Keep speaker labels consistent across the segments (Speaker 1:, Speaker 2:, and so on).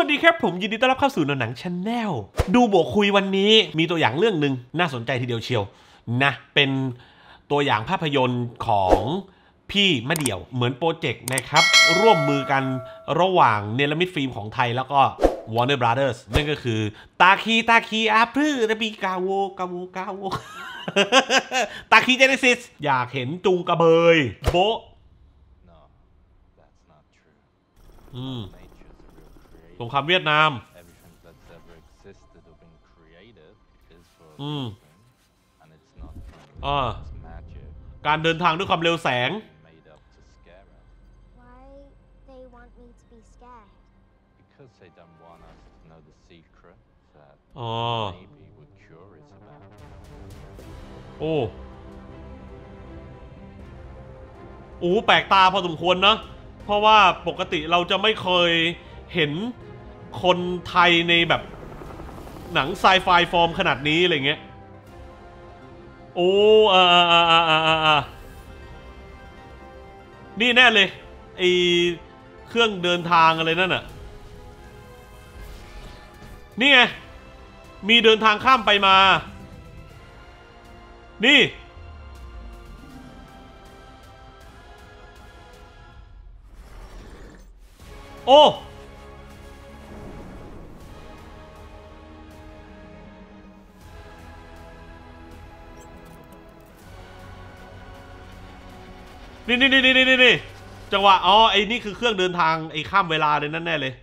Speaker 1: วัสดีครับผมยินดีต้อนรับเข้าสู่หนังชาแนลดูโบคุยวันนี้มีตัวอย่างเรื่องหนึ่งน่าสนใจทีเดียวเชียวนะเป็นตัวอย่างภาพยนตร์ของพี่มะเดี่ยวเหมือนโปรเจกต์นะครับ ร่วมมือกันระหว่างเนลมิดฟิล์มของไทยแล้วก็ Warner Brothers นั่นก็คือตาคีตาคีอาพือระบีกาโวกาโวกาโวตาคีเจเนซิสอยากเห็นจูงกระเบยโบอืมสงครามเวียดนามอืมอ่า การเดินทางด้วยความเร็วแสงอ๋อโอ้โอ้แปลกตาพอสมควรนะเพราะว่าปกติเราจะไม่เคยเห็นคนไทยในแบบ หนังไซไฟฟอร์มขนาดนี้ อะไรเงี้ย โอ้อ่าอ่าอ่าอ่าอ่านี่แน่เลยไอเครื่องเดินทางอะไรนั่นน่ะ นี่ไง มีเดินทางข้ามไปมา นี่ โอ้นี่นี่นี่นี่นี่นี่จังหวะ อ๋อไอ้นี่คือเครื่องเดินทางไอ้ข้ามเวลาเลยนั่นแน่ เลย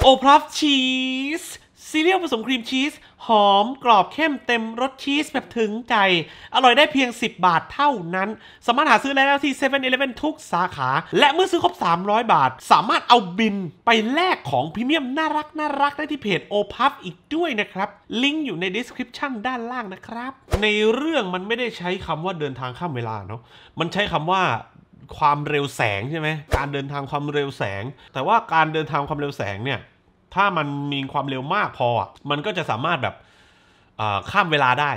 Speaker 1: โอ้พลับชีสซีเรียลผสมครีมชีส หอมกรอบเข้มเต็มรสชีส แบบถึงใจ อร่อยได้เพียง 10 บาทเท่านั้น สามารถหาซื้อได้แล้วที่7 e เ e ่ e อทุกสาขา และเมื่อซื้อครบ 300 บาท สามารถเอาบินไปแลกของพรีเมียมน่ารักน่ารักได้ที่เพจโอพัฟอีกด้วยนะครับ ลิงก์อยู่ในดีสคริปชั่นด้านล่างนะครับ ในเรื่องมันไม่ได้ใช้คำว่าเดินทางข้ามเวลาเนาะมันใช้คำว่า ความเร็วแสงใช่ไหมการเดินทางความเร็วแสง แต่ว่าการเดินทางความเร็วแสงเนี่ยถ้ามันมีความเร็วมากพอ มันก็จะสามารถแบบข้ามเวลาได้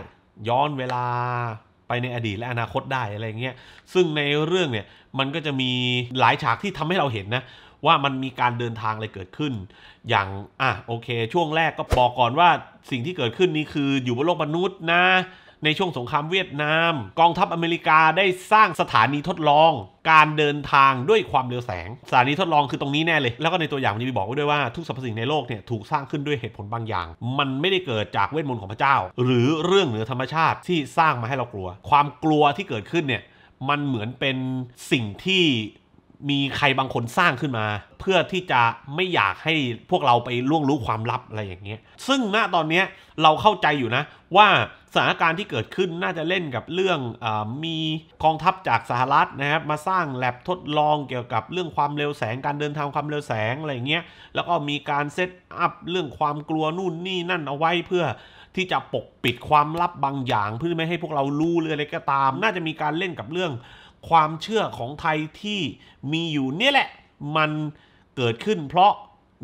Speaker 1: ย้อนเวลาไปในอดีตและอนาคตได้อะไรเงี้ย ซึ่งในเรื่องเนี่ย มันก็จะมีหลายฉากที่ทำให้เราเห็นนะ ว่ามันมีการเดินทางอะไรเกิดขึ้น อย่าง อ่ะ โอเค ช่วงแรกก็บอกก่อนว่า สิ่งที่เกิดขึ้นนี้คืออยู่บนโลกมนุษย์นะในช่วงสงครามเวียดนาม กองทัพอเมริกาได้สร้างสถานีทดลอง การเดินทางด้วยความเร็วแสง สถานีทดลองคือตรงนี้แน่เลย แล้วก็ในตัวอย่างมันจะมีบอกไว้ด้วยว่า ทุกสรรพสิ่งในโลกเนี่ยถูกสร้างขึ้นด้วยเหตุผลบางอย่าง มันไม่ได้เกิดจากเวทมนต์ของพระเจ้า หรือเรื่องเหนือธรรมชาติที่สร้างมาให้เรากลัว ความกลัวที่เกิดขึ้นเนี่ยมันเหมือนเป็นสิ่งที่มีใครบางคนสร้างขึ้นมา เพื่อที่จะไม่อยากให้พวกเราไปล่วงรู้ความลับอะไรอย่างเงี้ยซึ่งณตอนเนี้ยเราเข้าใจอยู่นะว่าสถานการณ์ที่เกิดขึ้นน่าจะเล่นกับเรื่องอมีกองทัพจากสหรัฐนะครับมาสร้างแลบทดลองเกี่ยวกับเรื่องความเร็วแสง การเดินทางความเร็วแสงอะไรเงี้ย แล้วก็มีการเซตอัพเรื่องความกลัวนู่นนี่นั่นเอาไว้เพื่อที่จะปกปิดความลับบางอย่าง เพื่อไม่ให้พวกเรารู้เรื่องอะไรก็ตาม น่าจะมีการเล่นกับเรื่องความเชื่อของไทยที่มีอยู่เนี่ยแหละมันเกิดขึ้น เพราะ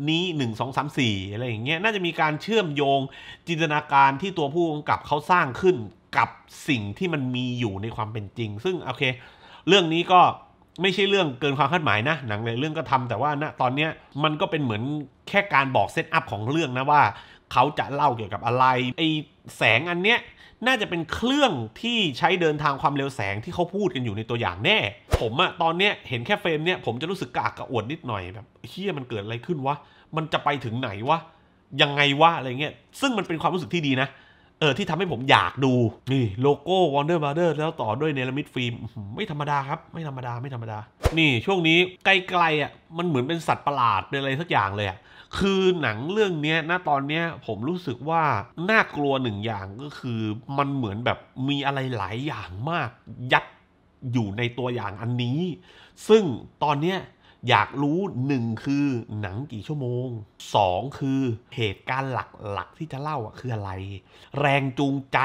Speaker 1: นี้หนึ่งสองสามสี่อะไรอย่างเงี้ยน่าจะมีการเชื่อมโยงจินตนาการที่ตัวผู้กำกับเขาสร้างขึ้นกับสิ่งที่มันมีอยู่ในความเป็นจริง ซึ่งโอเค เรื่องนี้ก็ไม่ใช่เรื่องเกินความคาดหมายนะ หนังในเรื่องก็ทำแต่ว่าณตอนเนี้ยมันก็เป็นเหมือนแค่การบอกเซตอัพของเรื่องนะว่าเขาจะเล่าเกี่ยวกับอะไรไอแสงอันเนี้ยน่าจะเป็นเครื่องที่ใช้เดินทางความเร็วแสงที่เขาพูดกันอยู่ในตัวอย่างแน่ ผมอะตอนเนี้ยเห็นแค่เฟรมเนี้ยผมจะรู้สึกกากกระอ่วนนิดหน่อยแบบเฮียมันเกิดอะไรขึ้นวะ มันจะไปถึงไหนวะ ยังไงวะ อะไรเงี้ย ซึ่งมันเป็นความรู้สึกที่ดีนะเออที่ทำให้ผมอยากดูนี่โลโก้วอ Wonder b r o t h e r แล้วต่อด้วยเนลมิดฟิล์มไม่ธรรมดาครับ ไม่ธรรมดาไม่ธรรมดานี่ช่วงนี้ไกลๆอ่ะมันเหมือนเป็นสัตว์ประหลาดเป็นอะไรสักอย่างเลยอ่ะคือหนังเรื่องนี้นะตอนนี้ผมรู้สึกว่าน่ากลัวหนึ่งอย่างก็คือมันเหมือนแบบมีอะไรหลายอย่างมากยัดอยู่ในตัวอย่างอันนี้ ซึ่งตอนเนี้ยอยากรู้หนึ่งคือหนังกี่ชั่วโมงสองคือเหตุการณ์หลักๆ ที่จะเล่าคืออะไร แรงจูงใจ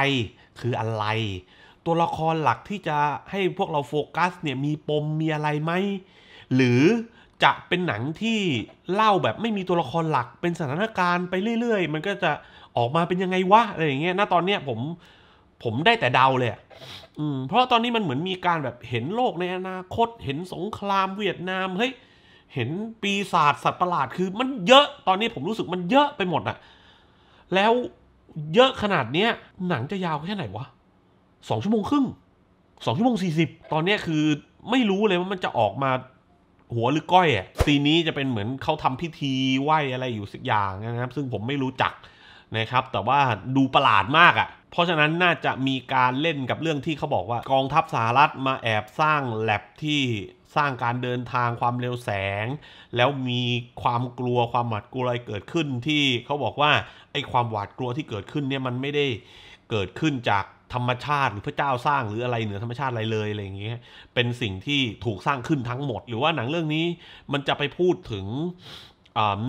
Speaker 1: คืออะไร ตัวละครหลักที่จะให้พวกเราโฟกัสเนี่ยมีปมมีอะไรไหม หรือจะเป็นหนังที่เล่าแบบไม่มีตัวละครหลัก เป็นสถานการณ์ไปเรื่อย ๆ มันก็จะออกมาเป็นยังไงวะอะไรอย่างเงี้ยณตอนเนี้ยผมผมได้แต่เดาเลยอืมเพราะตอนนี้มันเหมือนมีการแบบเห็นโลกในอนาคตเห็นสงครามเวียดนามเฮ้ยเห็นปีศาจสัตว์ประหลาดคือ มันเยอะตอนนี้ผมรู้สึกมันเยอะไปหมดอะแล้วเยอะขนาดเนี้ย หนังจะยาวแค่ไหนวะสองชั่วโมงครึ่งสองชั่วโมงสี่สิบตอนเนี้ยคือไม่รู้เลยว่ามันจะออกมาหัวหรือก้อยอ่ะซีนนี้จะเป็นเหมือนเขาทำพิธีไหว้อะไรอยู่สักอย่างนะครับ ซึ่งผมไม่รู้จักนะครับ แต่ว่าดูประหลาดมากอ่ะเพราะฉะนั้นน่าจะมีการเล่นกับเรื่องที่เขาบอกว่า กองทัพสหรัฐมาแอบสร้างแลบที่สร้างการเดินทางความเร็วแสง แล้วมีความกลัวความหวาดกลัวอะไรเกิดขึ้นที่เขาบอกว่าไอ้ความหวาดกลัวที่เกิดขึ้นเนี่ยมันไม่ได้เกิดขึ้นจากธรรมชาติ หรือพระเจ้าสร้างหรืออะไรเหนือธรรมชาติอะไรเลยอะไรอย่างเงี้ยเป็นสิ่งที่ถูกสร้างขึ้นทั้งหมด หรือว่าหนังเรื่องนี้มันจะไปพูดถึง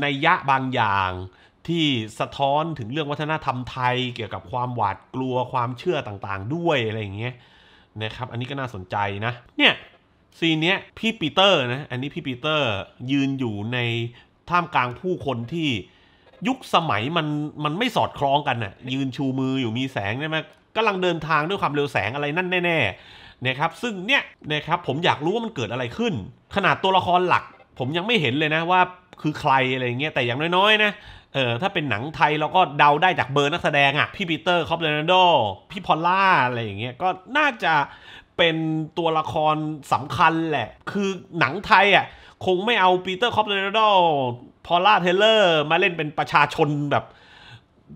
Speaker 1: ในยะบางอย่างที่สะท้อนถึงเรื่องวัฒนธรรมไทย เกี่ยวกับความหวาดกลัวความเชื่อต่างๆ ด้วยอะไรอย่างเงี้ยนะครับ อันนี้ก็น่าสนใจนะ เนี่ยซีนเนี้ยพี่ปีเตอร์นะ อันนี้พี่ปีเตอร์ยืนอยู่ในท่ามกลางผู้คนที่ยุคสมัยมันมันไม่สอดคล้องกันน่ะ ยืนชูมืออยู่มีแสงใช่ไหมกำลังเดินทางด้วยความเร็วแสงอะไรนั่นแน่ๆเนะครับซึ่งเนี่ยนะครับผมอยากรู้ว่ามันเกิดอะไรขึ้น ขนาดตัวละครหลัก ผมยังไม่เห็นเลยนะว่าคือใครอะไรเงี้ยแต่อย่างน้อยๆ นะเออถ้าเป็นหนังไทยเราก็เดาได้จากเบอร์นักแสดงอะ่ะพี่ปีเตอร์คอปเลนโดพี่พอลล่าอะไรอย่างเงี้ยก็น่าจะเป็นตัวละครสำคัญแหละ คือหนังไทยอ่ะ คงไม่เอาปีเตอร์คอปเลนดอลพอล่าเทเลอร์มาเล่นเป็นประชาชนแบบ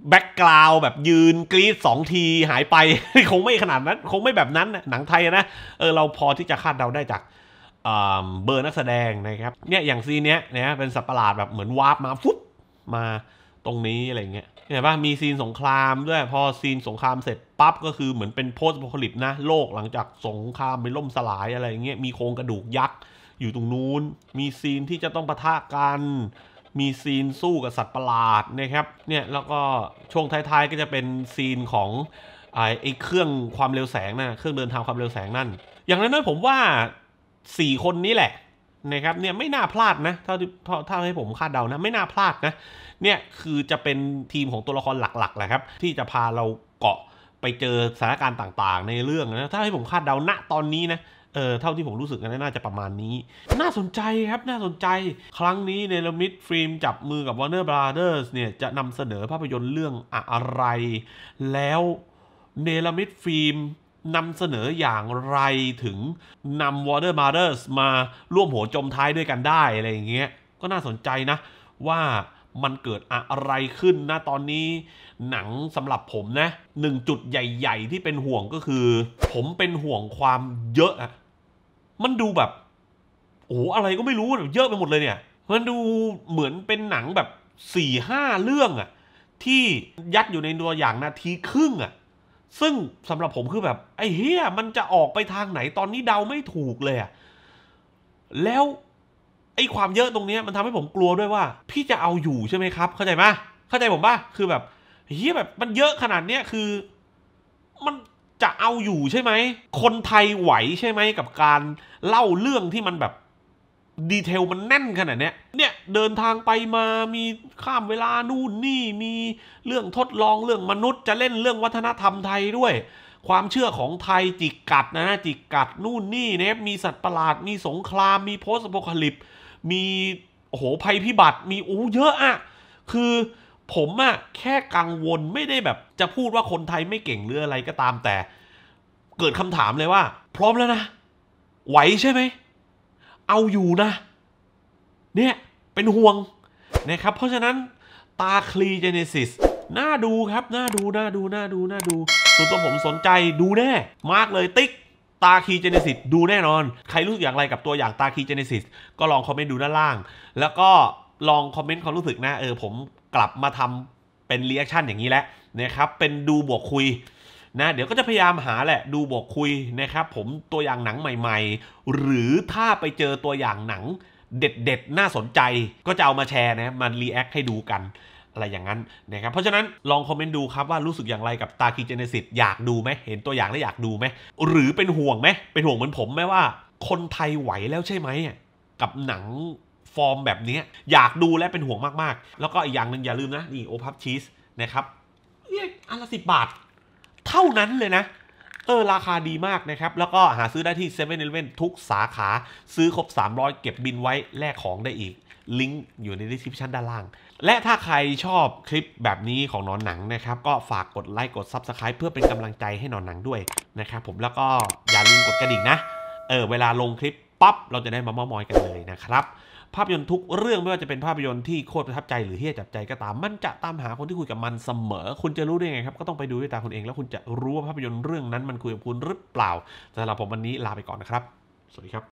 Speaker 1: แบ็กกราวแบบยืนกรีดสองทีหายไปคงไม่ขนาดนั้นคงไม่แบบนั้น หนังไทยนะเออเราพอที่จะคาดเดาได้จากเบอร์นักแสดงนะครับเนี่ยอย่างซีเนี้ยเนี่ยเป็นสัปประหลาดแบบเหมือนวาร์ปมาฟุ๊บมาตรงนี้อะไรเงี้ย เห็นปะมีซีนสงครามด้วยพอซีนสงครามเสร็จปั๊บก็คือเหมือนเป็นโพสต์โพลิปนะโลกหลังจากสงครามไปนล่มสลายอะไรเงี้ยมีโครงกระดูกยักษ์อยู่ตรงนู้น มีซีนที่จะต้องปะทะกันมีซีนสู้กับสัตว์ประหลาดนะครับเนี่ยแล้วก็ช่วงท้ายๆก็จะเป็นซีนของไอ้เครื่องความเร็วแสงนะ่ะเครื่องเดินทางความเร็วแสงนั่นอย่างนั้นผมว่าสี่คนนี้แหละนะครับเนี่ยไม่น่าพลาดนะเท่าที่เท่าให้ผมคาดเดานะ ไม่น่าพลาดนะ เนี่ย คือจะเป็นทีมของตัวละครหลักๆแหละครับ ที่จะพาเราเกาะไปเจอสถานการณ์ต่าง ๆ ในเรื่องนะ ถ้าให้ผมคาดเดาณตอนนี้นะเออเท่าที่ผมรู้สึกนะน่าจะประมาณนี้ น่าสนใจครับ น่าสนใจครั้งนี้เนลมิดฟิล์มจับมือกับ Warner Brothers เนี่ย จะนำเสนอภาพยนตร์เรื่องอะไร แล้วเนลมิดฟิล์มนำเสนออย่างไรถึงนำ Water Mothers มาร่วมโวจมท้ายด้วยกันได้อะไรอย่างเงี้ยก็น่าสนใจนะว่ามันเกิดอะไรขึ้นนะตอนนี้หนังสำหรับผมนะหนึ่งจุดใหญ่ๆ ที่เป็นห่วงก็คือ ผมเป็นห่วงความเยอะอะมันดูแบบ โอ้อะไรก็ไม่รู้แบบเยอะไปหมดเลยเนี่ยมันดูเหมือนเป็นหนังแบบสี่ห้าเรื่องอะที่ยัดอยู่ในตัวอย่างนาทีครึ่งอะซึ่งสำหรับผมคือแบบไอ้เฮียมันจะออกไปทางไหนตอนนี้เดาไม่ถูกเลยอะแล้วไอ้ความเยอะตรงนี้ มันทำให้ผมกลัวด้วยว่า พี่จะเอาอยู่ใช่ไหมครับ เข้าใจไหมเข้าใจผมป่ะคือแบบเฮียแบบมันเยอะขนาดเนี้ยคือมันจะเอาอยู่ใช่ไหมคนไทยไหวใช่ไหมกับการเล่าเรื่องที่มันแบบดีเทลมันแน่นขนาดเนี้ยเนี่ยเดินทางไปมามีข้ามเวลานู่นนี่ มีเรื่องทดลองเรื่องมนุษย์ จะเล่นเรื่องวัฒนธรรมไทยด้วย ความเชื่อของไทยจิกกัดนะจิกกัดนู่นนี่นะครับมีสัตว์ประหลาด มีสงคราม มีโพสต์โพคาลิปมีโหภัยพิบัติมีอู้เยอะอะ คือผมอะแค่กังวลไม่ได้แบบจะพูดว่าคนไทยไม่เก่งหรืออะไรก็ตามแต่ เกิดคำถามเลยว่า พร้อมแล้วนะไหวใช่ไหมเอาอยู่นะ เนี่ยเป็นห่วง นะครับเพราะฉะนั้น ตาคลีเจเนซิสน่าดูครับน่าดูน่าดูน่าดูน่าดูส่วนตัวผมสนใจดูแน่ มากเลยติ๊ก ตาคีเจเนซิสดูแน่นอน ใครรู้สึกอย่างไรกับตัวอย่างตาคีเจเนซิสก็ลองคอมเมนต์ดูด้านล่าง แล้วก็ลองคอมเมนต์ความรู้สึกนะเออผมกลับมาทำเป็นเรีแอคชั่นอย่างนี้แล้วนะครับเป็นดูบวกคุย นะ เดี๋ยวก็จะพยายามหาแหละดูบวกคุยนะครับ ผมตัวอย่างหนังใหม่ๆ หรือถ้าไปเจอตัวอย่างหนังเด็ด ๆ น่าสนใจก็จะเอามาแชร์นะมันรีแอคให้ดูกัน อะไรอย่างนั้นนะครับเพราะฉะนั้นลองคอมเมนต์ดูครับว่ารู้สึกอย่างไรกับตาคีเจเนซิสอยากดูไหมเห็นตัวอย่างแล้วอยากดูไหม หรือเป็นห่วงไหมเป็นห่วงเหมือนผมไหมว่าคนไทยไหวแล้วใช่ไหม กับหนังฟอร์มแบบนี้ อยากดูและเป็นห่วงมากๆ แล้วก็อีกอย่างหนึ่งอย่าลืมนะ นี่โอพับชีสนะครับอันละสิบบาท เท่านั้นเลยนะเออราคาดีมากนะครับ แล้วก็หาซื้อได้ที่7 e เ e ่นอทุกสาขาซื้อครบ 300 เก็บบินไว้แลกของได้อีก ลิงก์อยู่ใน description ด้านล่าง และถ้าใครชอบคลิปแบบนี้ของนอนหนังนะครับ ก็ฝากกดไลค์กด Subscribe เพื่อเป็นกำลังใจให้นอนหนังด้วยนะครับผมแล้วก็อย่าลืมกดกระดิ่งนะเออเวลาลงคลิปปั๊บ เราจะได้มามอามอยกันเลยนะครับภาพยนตร์ทุกเรื่องไม่ว่าจะเป็นภาพยนตร์ที่โคตรประทับใจหรือเฮี้ยจับใจก็ตาม มันจะตามหาคนที่คุยกับมันเสมอ คุณจะรู้ได้ไงครับ ก็ต้องไปดูด้วยตาคุณเอง แล้วคุณจะรู้ว่าภาพยนตร์เรื่องนั้นมันคุยกับคุณหรือเปล่าสำหรับผมวันนี้ลาไปก่อนนะครับ สวัสดีครับ